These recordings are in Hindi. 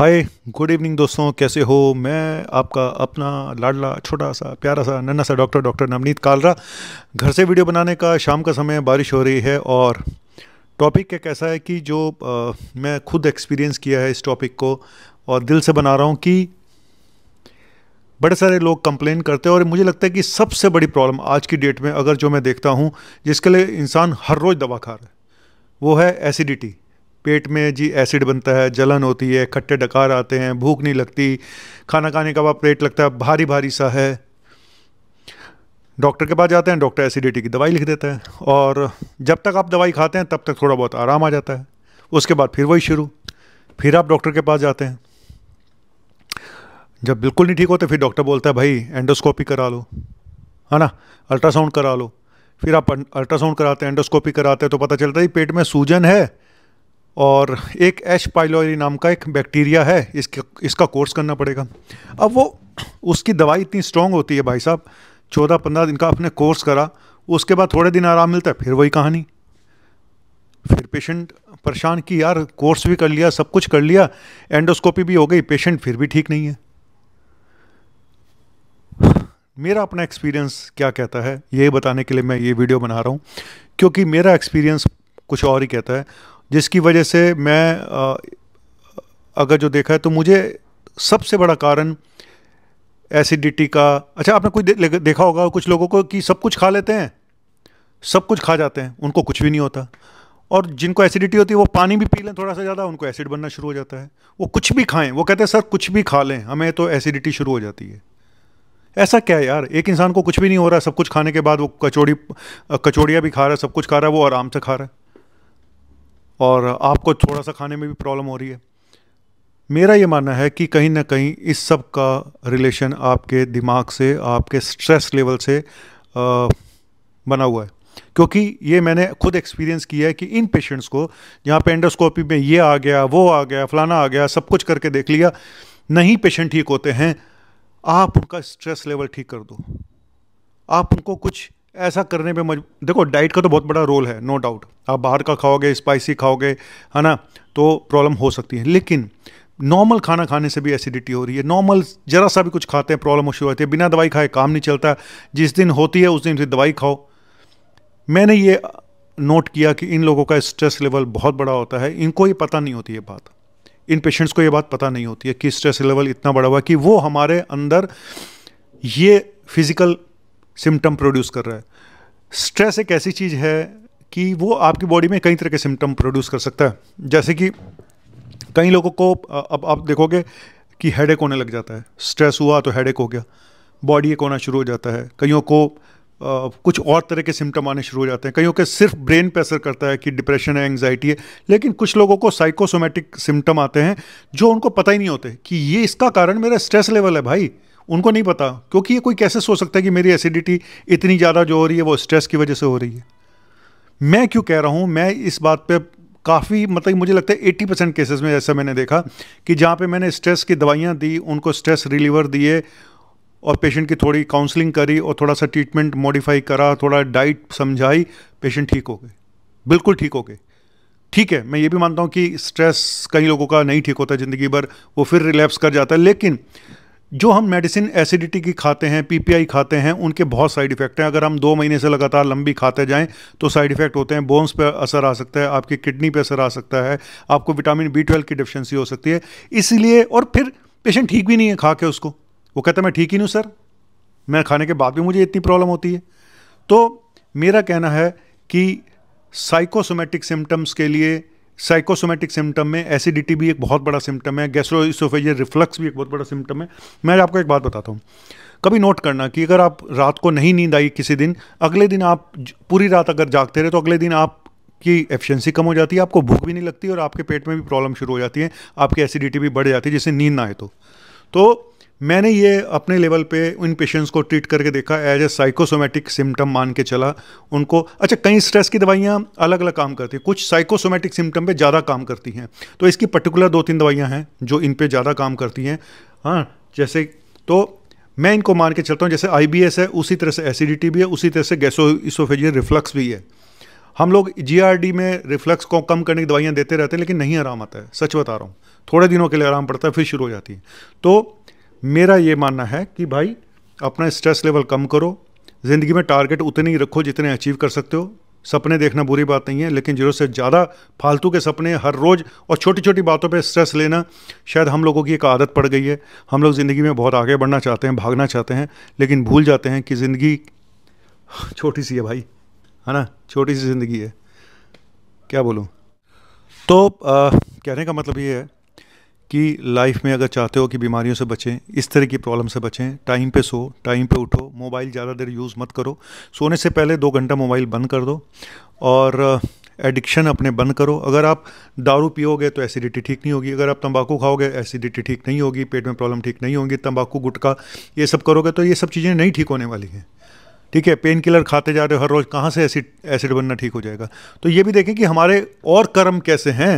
हाय गुड इवनिंग दोस्तों कैसे हो मैं आपका अपना लाडला छोटा सा प्यारा सा नन्ना सा डॉक्टर डॉक्टर नवनीत कालरा घर से वीडियो बनाने का शाम का समय बारिश हो रही है और टॉपिक एक ऐसा है कि जो आ, मैं खुद एक्सपीरियंस किया है इस टॉपिक को और दिल से बना रहा हूँ कि बड़े सारे लोग कंप्लेन करते हैं और मुझे लगता है कि सबसे बड़ी प्रॉब्लम आज की डेट में अगर जो मैं देखता हूँ जिसके लिए इंसान हर रोज़ दवा खा रहा है वो है एसिडिटी पेट में जी एसिड बनता है जलन होती है खट्टे डकार आते हैं भूख नहीं लगती खाना खाने का बाद पेट लगता है भारी भारी सा है डॉक्टर के पास जाते हैं डॉक्टर एसिडिटी की दवाई लिख देता है और जब तक आप दवाई खाते हैं तब तक थोड़ा बहुत आराम आ जाता है उसके बाद फिर वही शुरू फिर आप डॉक्टर के पास जाते हैं जब बिल्कुल नहीं ठीक होते फिर डॉक्टर बोलता है भाई एंडोस्कोपी करा लो है ना अल्ट्रासाउंड करा लो फिर आप अल्ट्रासाउंड कराते हैं एंडोस्कोपी कराते हैं तो पता चलता है पेट में सूजन है और एक एच पाइलोरी नाम का एक बैक्टीरिया है इसके इसका कोर्स करना पड़ेगा अब वो उसकी दवाई इतनी स्ट्रॉन्ग होती है भाई साहब चौदह पंद्रह दिन का आपने कोर्स करा उसके बाद थोड़े दिन आराम मिलता है फिर वही कहानी फिर पेशेंट परेशान कि यार कोर्स भी कर लिया सब कुछ कर लिया एंडोस्कोपी भी हो गई पेशेंट फिर भी ठीक नहीं है मेरा अपना एक्सपीरियंस क्या कहता है ये बताने के लिए मैं ये वीडियो बना रहा हूँ क्योंकि मेरा एक्सपीरियंस कुछ और ही कहता है जिसकी वजह से मैं अगर जो देखा है तो मुझे सबसे बड़ा कारण एसिडिटी का अच्छा आपने कोई दे, देखा होगा कुछ लोगों को कि सब कुछ खा लेते हैं सब कुछ खा जाते हैं उनको कुछ भी नहीं होता और जिनको एसिडिटी होती है वो पानी भी पी लें थोड़ा सा ज़्यादा उनको एसिड बनना शुरू हो जाता है वो कुछ भी खाएं वो कहते हैं सर कुछ भी खा लें हमें तो एसिडिटी शुरू हो जाती है ऐसा क्या है यार एक इंसान को कुछ भी नहीं हो रहा सब कुछ खाने के बाद वो कचौड़ी कचौड़ियाँ भी खा रहा है सब कुछ खा रहा है वो आराम से खा रहा है और आपको थोड़ा सा खाने में भी प्रॉब्लम हो रही है मेरा ये मानना है कि कहीं ना कहीं इस सब का रिलेशन आपके दिमाग से आपके स्ट्रेस लेवल से आ, बना हुआ है क्योंकि ये मैंने खुद एक्सपीरियंस किया है कि इन पेशेंट्स को जहाँ पे एंडोस्कोपी में ये आ गया वो आ गया फलाना आ गया सब कुछ करके देख लिया नहीं पेशेंट ठीक होते हैं आप उनका स्ट्रेस लेवल ठीक कर दो आप उनको कुछ ऐसा करने पे मजबूत देखो डाइट का तो बहुत बड़ा रोल है नो no डाउट आप बाहर का खाओगे स्पाइसी खाओगे है ना तो प्रॉब्लम हो सकती है लेकिन नॉर्मल खाना खाने से भी एसिडिटी हो रही है नॉर्मल ज़रा सा भी कुछ खाते हैं प्रॉब्लम शुरू होती है बिना दवाई खाए काम नहीं चलता जिस दिन होती है उस दिन फिर दवाई खाओ मैंने ये नोट किया कि इन लोगों का स्ट्रेस लेवल बहुत बड़ा होता है इनको ये पता नहीं होती ये बात इन पेशेंट्स को ये बात पता नहीं होती है कि स्ट्रेस लेवल इतना बड़ा हुआ कि वो हमारे अंदर ये फिज़िकल सिम्टम प्रोड्यूस कर रहा है स्ट्रेस एक ऐसी चीज़ है कि वो आपकी बॉडी में कई तरह के सिम्टम प्रोड्यूस कर सकता है जैसे कि कई लोगों को अब आप देखोगे कि हेड होने लग जाता है स्ट्रेस हुआ तो हेड हो गया बॉडी एक होना शुरू हो जाता है कईयों को आ, कुछ और तरह के सिम्टम आने शुरू हो जाते हैं कईयों के सिर्फ ब्रेन पर असर करता है कि डिप्रेशन है एंगजाइटी है लेकिन कुछ लोगों को साइकोसोमेटिक सिम्टम आते हैं जो उनको पता ही नहीं होते कि ये इसका कारण मेरा स्ट्रेस लेवल है भाई उनको नहीं पता क्योंकि ये कोई कैसे सोच सकता है कि मेरी एसिडिटी इतनी ज़्यादा जो हो रही है वो स्ट्रेस की वजह से हो रही है मैं क्यों कह रहा हूँ मैं इस बात पे काफ़ी मतलब मुझे लगता है एट्टी परसेंट केसेस में ऐसा मैंने देखा कि जहाँ पे मैंने स्ट्रेस की दवाइयाँ दी उनको स्ट्रेस रिलीवर दिए और पेशेंट की थोड़ी काउंसलिंग करी और थोड़ा सा ट्रीटमेंट मॉडिफाई करा थोड़ा डाइट समझाई पेशेंट ठीक हो गए बिल्कुल ठीक हो गए ठीक है मैं ये भी मानता हूँ कि स्ट्रेस कई लोगों का नहीं ठीक होता ज़िंदगी भर वो फिर रिलैप्स कर जाता है लेकिन जो हम मेडिसिन एसिडिटी की खाते हैं पीपीआई खाते हैं उनके बहुत साइड इफ़ेक्ट हैं अगर हम दो महीने से लगातार लंबी खाते जाएं तो साइड इफ़ेक्ट होते हैं बोन्स पर असर आ सकता है आपकी किडनी पर असर आ सकता है आपको विटामिन बी ट्वेल्व की डिफिशेंसी हो सकती है इसलिए और फिर पेशेंट ठीक भी नहीं है खा के उसको वो कहता मैं ठीक ही नहीं सर मैं खाने के बाद भी मुझे इतनी प्रॉब्लम होती है तो मेरा कहना है कि साइकोसोमेटिक सिम्टम्स के लिए साइकोसोमेटिक सिम्टम में एसिडिटी भी एक बहुत बड़ा सिम्टम है गैस्ट्रोइसोफेजियल रिफ्लक्स भी एक बहुत बड़ा सिम्टम है मैं आपको एक बात बताता हूँ कभी नोट करना कि अगर आप रात को नहीं नींद आई किसी दिन अगले दिन आप पूरी रात अगर जागते रहे तो अगले दिन आप की एफिशिएंसी कम हो जाती है आपको भूख भी नहीं लगती और आपके पेट में भी प्रॉब्लम शुरू हो जाती है आपकी एसिडिटी भी बढ़ जाती है जिससे नींद ना आए तो, तो मैंने ये अपने लेवल पे उन पेशेंट्स को ट्रीट करके देखा एज ए साइकोसोमेटिक सिम्टम मान के चला उनको अच्छा कई स्ट्रेस की दवाइयाँ अलग अलग काम करती हैं कुछ साइकोसोमेटिक सिम्टम पे ज़्यादा काम करती हैं तो इसकी पर्टिकुलर दो तीन दवाइयाँ हैं जो इन पर ज़्यादा काम करती हैं हाँ जैसे तो मैं इनको मान के चलता हूँ जैसे आई है उसी तरह से एसिडिटी भी है उसी तरह से गैसो इसोफेजियल रिफ्लक्स भी है हम लोग जी में रिफ्लक्स को कम करने की दवाइयाँ देते रहते हैं लेकिन नहीं आराम आता है सच बता रहा हूँ थोड़े दिनों के लिए आराम पड़ता है फिर शुरू हो जाती है तो मेरा ये मानना है कि भाई अपना स्ट्रेस लेवल कम करो ज़िंदगी में टारगेट उतने ही रखो जितने अचीव कर सकते हो सपने देखना बुरी बात नहीं है लेकिन जरूरत से ज़्यादा फालतू के सपने हर रोज़ और छोटी छोटी बातों पे स्ट्रेस लेना शायद हम लोगों की एक आदत पड़ गई है हम लोग ज़िंदगी में बहुत आगे बढ़ना चाहते हैं भागना चाहते हैं लेकिन भूल जाते हैं कि ज़िंदगी छोटी सी है भाई है ना छोटी सी ज़िंदगी है क्या बोलूँ तो आ, कहने का मतलब ये है कि लाइफ में अगर चाहते हो कि बीमारियों से बचें इस तरह की प्रॉब्लम से बचें टाइम पे सो टाइम पे उठो मोबाइल ज़्यादा देर यूज़ मत करो सोने से पहले दो घंटा मोबाइल बंद कर दो और एडिक्शन अपने बंद करो अगर आप दारू पियोगे तो एसिडिटी ठीक नहीं होगी अगर आप तंबाकू खाओगे एसिडिटी ठीक नहीं होगी पेट में प्रॉब्लम ठीक नहीं होगी तंबाकू गुटखा ये सब करोगे तो ये सब चीज़ें नहीं ठीक होने वाली हैं ठीक है पेन किलर खाते जा रहे हो हर रोज़ कहाँ से एसिड एसिड बनना ठीक हो जाएगा तो ये भी देखें कि हमारे और कर्म कैसे हैं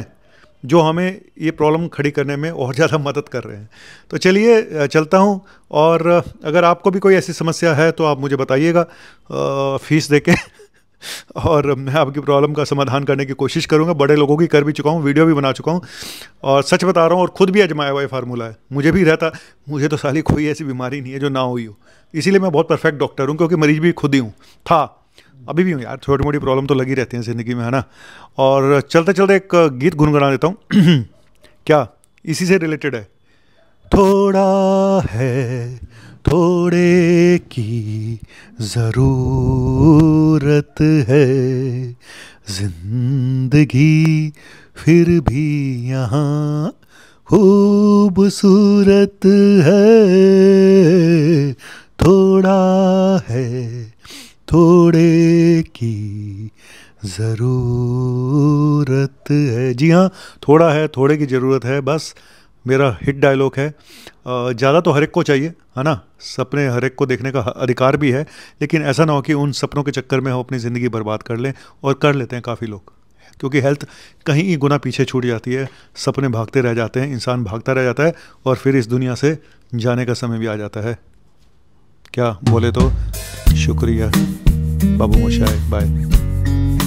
जो हमें ये प्रॉब्लम खड़ी करने में और ज़्यादा मदद कर रहे हैं तो चलिए चलता हूँ और अगर आपको भी कोई ऐसी समस्या है तो आप मुझे बताइएगा फीस दे के और मैं आपकी प्रॉब्लम का समाधान करने की कोशिश करूँगा बड़े लोगों की कर भी चुका हूँ वीडियो भी बना चुका हूँ और सच बता रहा हूँ और ख़ुद भी अजमाया हुआ ये फार्मूला है मुझे भी रहता मुझे तो साली कोई ऐसी बीमारी नहीं है जो ना हुई हो इसीलिए मैं बहुत परफेक्ट डॉक्टर हूँ क्योंकि मरीज भी खुद ही हूँ था अभी भी हूँ यार छोटी मोटी प्रॉब्लम तो लगी रहती है ज़िंदगी में है ना और चलते चलते एक गीत गुनगुना देता हूँ क्या इसी से रिलेटेड है थोड़ा है थोड़े की ज़रूरत है जिंदगी फिर भी यहाँ खूबसूरत है ज़रूरत है जी हाँ थोड़ा है थोड़े की ज़रूरत है बस मेरा हिट डायलॉग है ज़्यादा तो हर एक को चाहिए है ना सपने हर एक को देखने का अधिकार भी है लेकिन ऐसा ना हो कि उन सपनों के चक्कर में हम अपनी ज़िंदगी बर्बाद कर लें और कर लेते हैं काफ़ी लोग क्योंकि हेल्थ कहीं ही गुना पीछे छूट जाती है सपने भागते रह जाते हैं इंसान भागता रह जाता है और फिर इस दुनिया से जाने का समय भी आ जाता है क्या बोले तो शुक्रिया बाबू मोशाए बाय